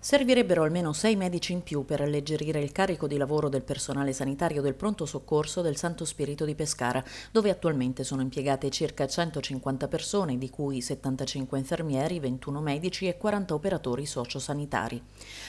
Servirebbero almeno sei medici in più per alleggerire il carico di lavoro del personale sanitario del pronto soccorso del Santo Spirito di Pescara, dove attualmente sono impiegate circa 150 persone, di cui 75 infermieri, 21 medici e 40 operatori sociosanitari.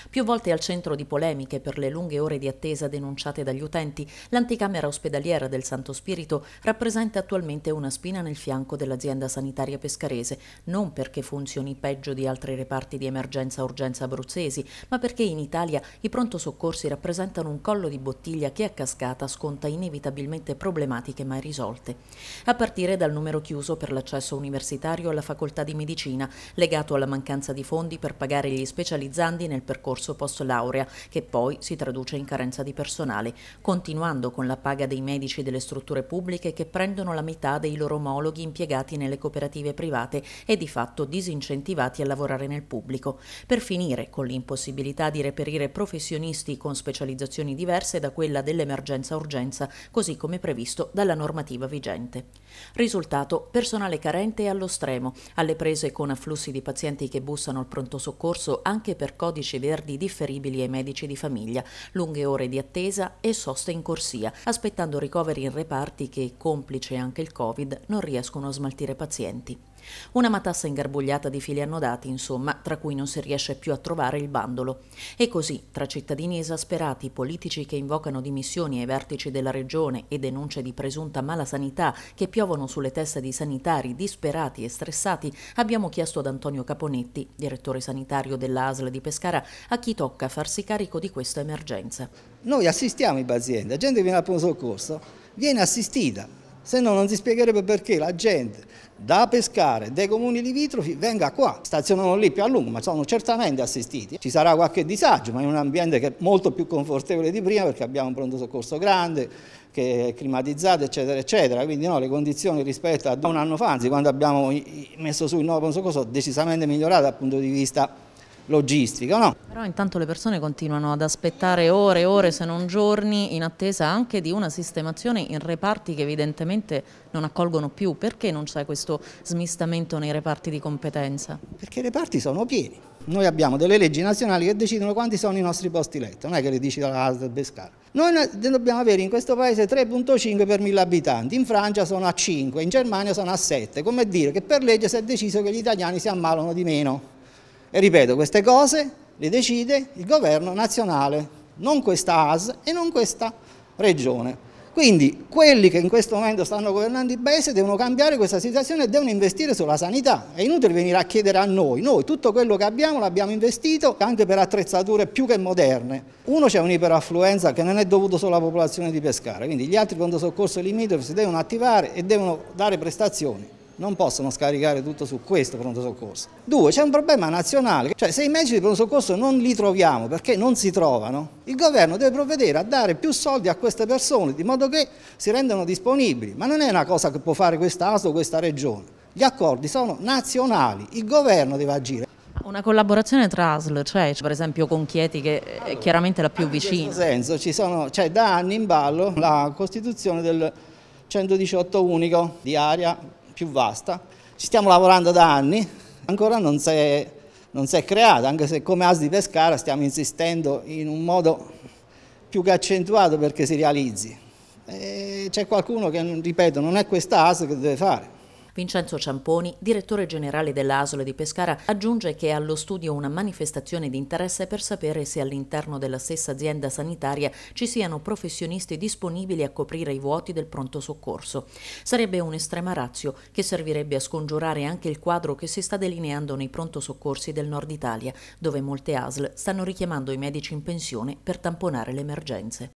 Più volte al centro di polemiche per le lunghe ore di attesa denunciate dagli utenti, l'anticamera ospedaliera del Santo Spirito rappresenta attualmente una spina nel fianco dell'azienda sanitaria pescarese, non perché funzioni peggio di altri reparti di emergenza-urgenza abruzzese, abruzzesi, ma perché in Italia i pronto soccorsi rappresentano un collo di bottiglia che a cascata sconta inevitabilmente problematiche mai risolte. A partire dal numero chiuso per l'accesso universitario alla facoltà di medicina, legato alla mancanza di fondi per pagare gli specializzandi nel percorso post laurea, che poi si traduce in carenza di personale, continuando con la paga dei medici delle strutture pubbliche che prendono la metà dei loro omologhi impiegati nelle cooperative private e di fatto disincentivati a lavorare nel pubblico, per finire con l'impossibilità di reperire professionisti con specializzazioni diverse da quella dell'emergenza-urgenza, così come previsto dalla normativa vigente. Risultato, personale carente allo stremo, alle prese con afflussi di pazienti che bussano al pronto soccorso anche per codici verdi differibili ai medici di famiglia, lunghe ore di attesa e soste in corsia, aspettando ricoveri in reparti che, complice anche il Covid, non riescono a smaltire pazienti. Una matassa ingarbugliata di fili annodati, insomma, tra cui non si riesce più a trovare il bandolo. E così, tra cittadini esasperati, politici che invocano dimissioni ai vertici della regione e denunce di presunta mala sanità che piovono sulle teste di sanitari disperati e stressati, abbiamo chiesto ad Antonio Caponetti, direttore sanitario della di Pescara, a chi tocca farsi carico di questa emergenza. Noi assistiamo i pazienti, la gente che viene al pronto soccorso viene assistita, se no non si spiegherebbe perché la gente da pescare dei comuni limitrofi venga qua, stazionano lì più a lungo, ma sono certamente assistiti. Ci sarà qualche disagio, ma in un ambiente che è molto più confortevole di prima perché abbiamo un pronto soccorso grande, che è climatizzato, eccetera, eccetera. Quindi no, le condizioni rispetto a un anno fa, anzi quando abbiamo messo su il nuovo pronto soccorso, decisamente migliorate dal punto di vista logistica. No? Però intanto le persone continuano ad aspettare ore e ore se non giorni in attesa anche di una sistemazione in reparti che evidentemente non accolgono più. Perché non c'è questo smistamento nei reparti di competenza? Perché i reparti sono pieni. Noi abbiamo delle leggi nazionali che decidono quanti sono i nostri posti letto, non è che le dici dalla Asda Bescara. Noi dobbiamo avere in questo paese 3.5 per 1000 abitanti, in Francia sono a 5, in Germania sono a 7, come dire che per legge si è deciso che gli italiani si ammalano di meno. E ripeto, queste cose le decide il governo nazionale, non questa AS e non questa regione. Quindi quelli che in questo momento stanno governando il Paese devono cambiare questa situazione e devono investire sulla sanità. È inutile venire a chiedere a noi, noi tutto quello che abbiamo l'abbiamo investito anche per attrezzature più che moderne. Uno c'è un'iperaffluenza che non è dovuto solo alla popolazione di Pescara, quindi gli altri pronto soccorso limitrofi si devono attivare e devono dare prestazioni non possono scaricare tutto su questo pronto soccorso. Due, c'è un problema nazionale, cioè se i medici di pronto soccorso non li troviamo perché non si trovano, il governo deve provvedere a dare più soldi a queste persone di modo che si rendano disponibili, ma non è una cosa che può fare questa ASO o questa regione. Gli accordi sono nazionali, il governo deve agire. Una collaborazione tra ASL, cioè, cioè per esempio con Chieti che è chiaramente la più vicina. In questo senso c'è cioè, da anni in ballo la costituzione del 118 unico di area più vasta, ci stiamo lavorando da anni, ancora non si è, non si è creata, anche se come AS di Pescara stiamo insistendo in un modo più che accentuato perché si realizzi. C'è qualcuno che, ripeto, non è questa AS che deve fare. Vincenzo Ciamponi, direttore generale dell'Asolo di Pescara, aggiunge che è allo studio una manifestazione di interesse per sapere se all'interno della stessa azienda sanitaria ci siano professionisti disponibili a coprire i vuoti del pronto soccorso. Sarebbe un'estrema razio che servirebbe a scongiurare anche il quadro che si sta delineando nei pronto soccorsi del nord Italia, dove molte ASL stanno richiamando i medici in pensione per tamponare le emergenze.